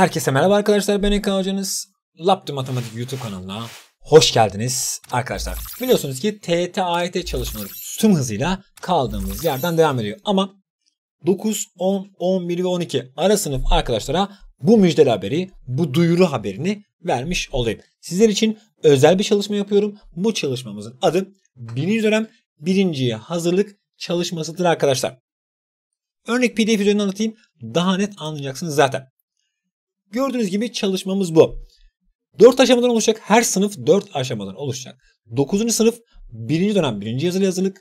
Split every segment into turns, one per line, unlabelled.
Herkese merhaba arkadaşlar ben Ekran Hocanız. Laptop Matematik YouTube kanalına hoş geldiniz arkadaşlar. Biliyorsunuz ki TET AYT çalışmaları tüm hızıyla kaldığımız yerden devam ediyor. Ama 9, 10, 11 ve 12 ara sınıf arkadaşlara bu müjdeli haberi, bu duyuru haberini vermiş olayım. Sizler için özel bir çalışma yapıyorum. Bu çalışmamızın adı 1. dönem birinciye hazırlık çalışmasıdır arkadaşlar. Örnek pdf üzerinden anlatayım. Daha net anlayacaksınız zaten. Gördüğünüz gibi çalışmamız bu. 4 aşamadan oluşacak. Her sınıf 4 aşamadan oluşacak. 9. sınıf 1. dönem 1. yazılı yazılık,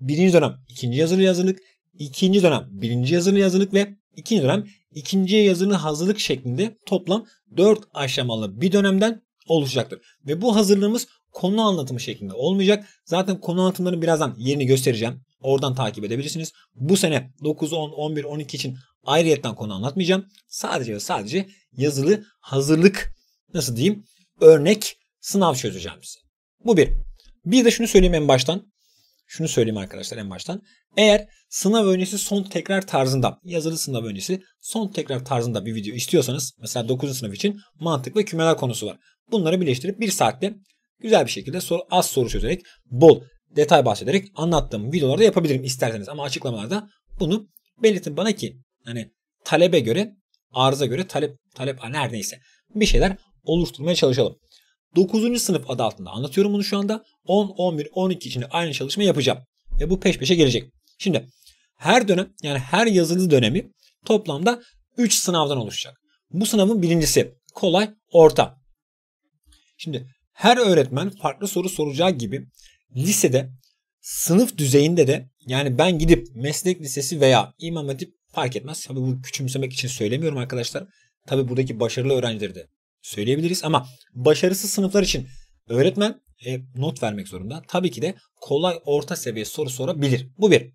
1. dönem 2. yazılı yazılık, 2. dönem 1. yazılı yazılık ve 2. dönem 2. yazılı hazırlık şeklinde toplam 4 aşamalı bir dönemden oluşacaktır. Ve bu hazırlığımız konu anlatımı şeklinde olmayacak. Zaten konu anlatımlarını birazdan yerini göstereceğim. Oradan takip edebilirsiniz. Bu sene 9, 10, 11, 12 için ayrıyetten konu anlatmayacağım. Sadece ve sadece yazılı hazırlık nasıl diyeyim örnek sınav çözeceğim size. Bu bir. Bir de şunu söyleyeyim en baştan. Şunu söyleyeyim arkadaşlar en baştan. Eğer sınav öncesi son tekrar tarzında, yazılı sınav öncesi son tekrar tarzında bir video istiyorsanız mesela 9. sınıf için mantık ve kümeler konusu var. Bunları birleştirip bir saatte güzel bir şekilde soru, az soru çözerek bol detay bahsederek anlattığım videolarda yapabilirim isterseniz. Ama açıklamalarda bunu belirtin bana ki hani talebe göre arıza göre talep talep neredeyse bir şeyler oluşturmaya çalışalım. 9. sınıf adı altında anlatıyorum bunu şu anda. 10, 11, 12 içinde aynı çalışma yapacağım. Ve bu peş peşe gelecek. Şimdi her dönem yani her yazılı dönemi toplamda 3 sınavdan oluşacak. Bu sınavın birincisi kolay orta. Şimdi her öğretmen farklı soru soracağı gibi lisede sınıf düzeyinde de yani ben gidip meslek lisesi veya imam hatip fark etmez. Tabii bu küçümsemek için söylemiyorum arkadaşlar. Tabii buradaki başarılı öğrencileri de söyleyebiliriz ama başarısız sınıflar için öğretmen e, not vermek zorunda. Tabii ki de kolay orta seviye soru sorabilir. Bu bir.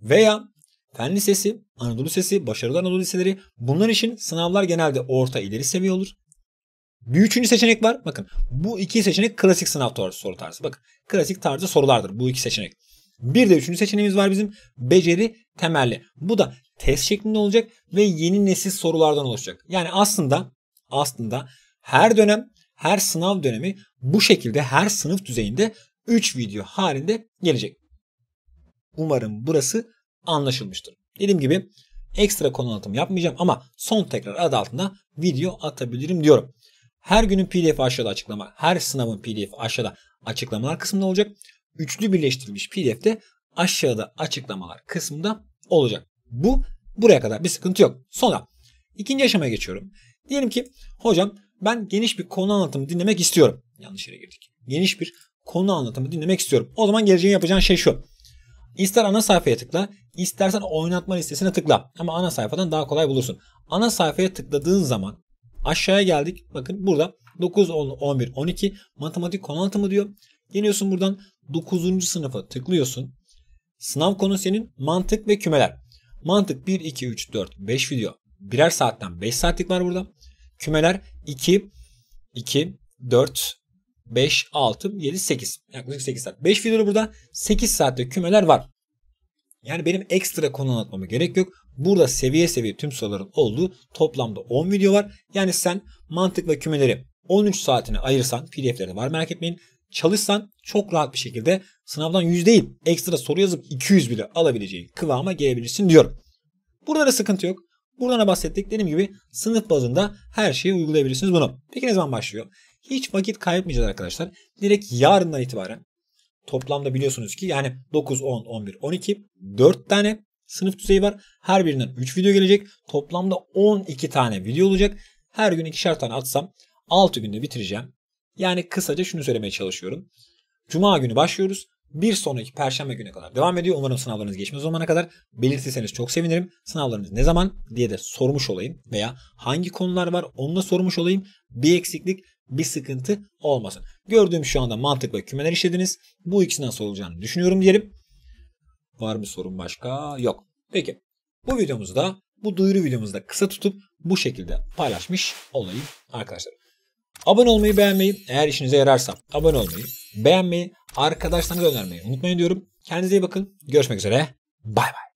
Veya Fen Lisesi, Anadolu Lisesi, Başarılı Anadolu Liseleri bunlar için sınavlar genelde orta ileri seviye olur. Bir üçüncü seçenek var. Bakın bu iki seçenek klasik sınav tarzı soru tarzı. Bakın klasik tarzı sorulardır bu iki seçenek. Bir de üçüncü seçeneğimiz var bizim beceri temelli. Bu da test şeklinde olacak ve yeni nesil sorulardan oluşacak. Yani aslında aslında her dönem her sınav dönemi bu şekilde her sınıf düzeyinde 3 video halinde gelecek. Umarım burası anlaşılmıştır. Dediğim gibi ekstra konu anlatım yapmayacağım ama son tekrar adı altında video atabilirim diyorum. Her günün PDF aşağıda açıklama. Her sınavın PDF aşağıda açıklamalar kısmında olacak. Üçlü birleştirilmiş PDF de aşağıda açıklamalar kısmında olacak. Bu buraya kadar bir sıkıntı yok. Sonra ikinci aşamaya geçiyorum. Diyelim ki hocam ben geniş bir konu anlatımı dinlemek istiyorum. Yanlış yere girdik. Geniş bir konu anlatımı dinlemek istiyorum. O zaman geleceğin yapacağın şey şu. İster ana sayfaya tıkla, istersen oynatma listesine tıkla. Ama ana sayfadan daha kolay bulursun. Ana sayfaya tıkladığın zaman Aşağıya geldik. Bakın burada 9, 10, 11, 12 matematik konu mı diyor. Geliyorsun buradan 9. sınıfa tıklıyorsun. Sınav konu senin mantık ve kümeler. Mantık 1, 2, 3, 4, 5 video. Birer saatten 5 saatlik var burada. Kümeler 2, 2, 4, 5, 6, 7, 8. Yaklaşık 8 saat. 5 videoda burada 8 saatte kümeler var. Yani benim ekstra konu anlatmama gerek yok. Burada seviye seviye tüm soruların olduğu toplamda 10 video var. Yani sen mantık ve kümeleri 13 saatine ayırsan pdf'lerde var merak etmeyin. Çalışsan çok rahat bir şekilde sınavdan 100 değil ekstra soru yazıp 200 bile alabileceğin kıvama gelebilirsin diyorum. Burada da sıkıntı yok. Buradan da bahsettik. Dediğim gibi sınıf bazında her şeyi uygulayabilirsiniz bunu. Peki ne zaman başlıyor? Hiç vakit kaybetmeyeceğiz arkadaşlar. Direkt yarından itibaren Toplamda biliyorsunuz ki yani 9, 10, 11, 12 4 tane sınıf düzeyi var. Her birinden 3 video gelecek. Toplamda 12 tane video olacak. Her gün ikişer tane atsam 6 günde bitireceğim. Yani kısaca şunu söylemeye çalışıyorum. Cuma günü başlıyoruz. Bir sonraki perşembe güne kadar devam ediyor. Umarım sınavlarınız geçmez zamana kadar. Belirtirseniz çok sevinirim. Sınavlarınız ne zaman diye de sormuş olayım veya hangi konular var onu da sormuş olayım. Bir eksiklik bir sıkıntı olmasın. Gördüğüm şu anda mantık ve kümeler işlediniz. Bu ikisi nasıl olacağını düşünüyorum diyelim. Var mı sorun başka? Yok. Peki bu videomuzda bu duyuru videomuzda kısa tutup bu şekilde paylaşmış olayım arkadaşlar. Abone olmayı beğenmeyi eğer işinize yararsa abone olmayı beğenmeyi arkadaşlarınıza önermeyi unutmayın diyorum. Kendinize iyi bakın. Görüşmek üzere. Bay bay.